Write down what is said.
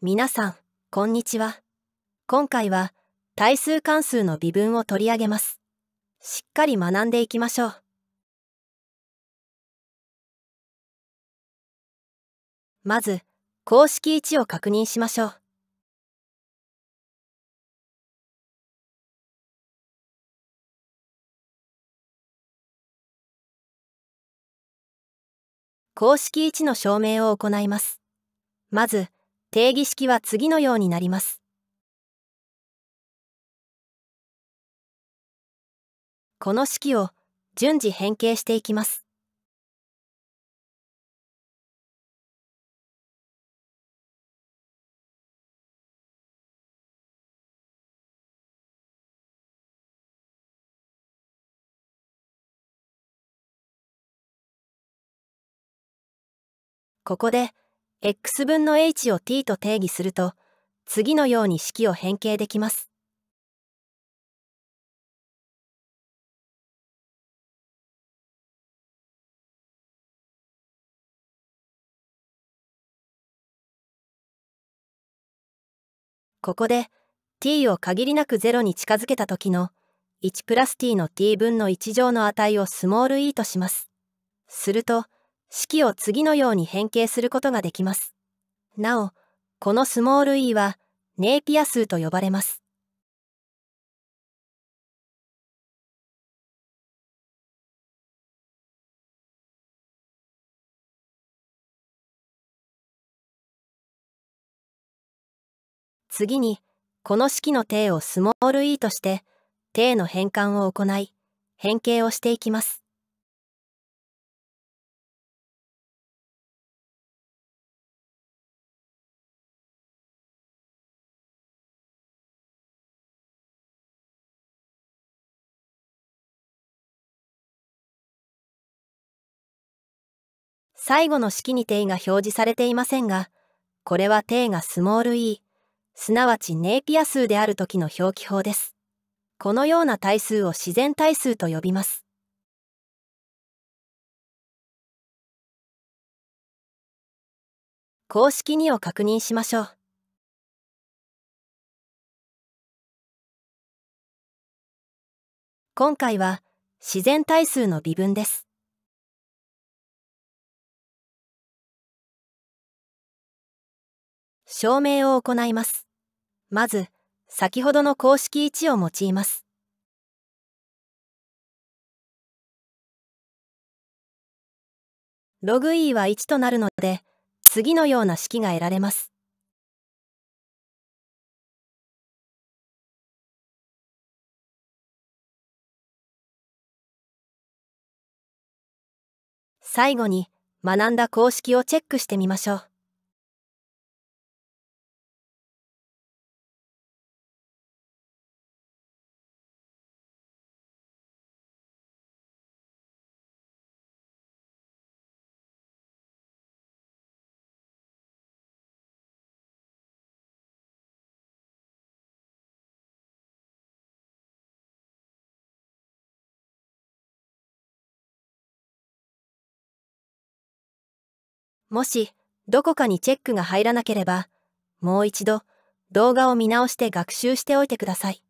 皆さん、こんにちは。今回は、対数関数の微分を取り上げます。しっかり学んでいきましょう。まず、公式1を確認しましょう。公式1の証明を行います。まず、定義式は次のようになります。この式を順次変形していきます。ここで x 分の h を t と定義すると、次のように式を変形できます。ここで t を限りなく0に近づけた時の1プラス t の t 分の1乗の値をスモール e とします。すると、式を次のように変形することができます。なお、このスモール e はネイピア数と呼ばれます。次に、この式の定をスモール e として、定の変換を行い、変形をしていきます。最後の式に定が表示されていませんが、これは定がスモール e、すなわちネイピア数である時の表記法です。このような対数を自然対数と呼びます。公式2を確認しましょう。今回は自然対数の微分です。証明を行います。まず、先ほどの公式1を用います。ログ E は1となるので、次のような式が得られます。最後に、学んだ公式をチェックしてみましょう。もし、どこかにチェックが入らなければ、もう一度、動画を見直して学習しておいてください。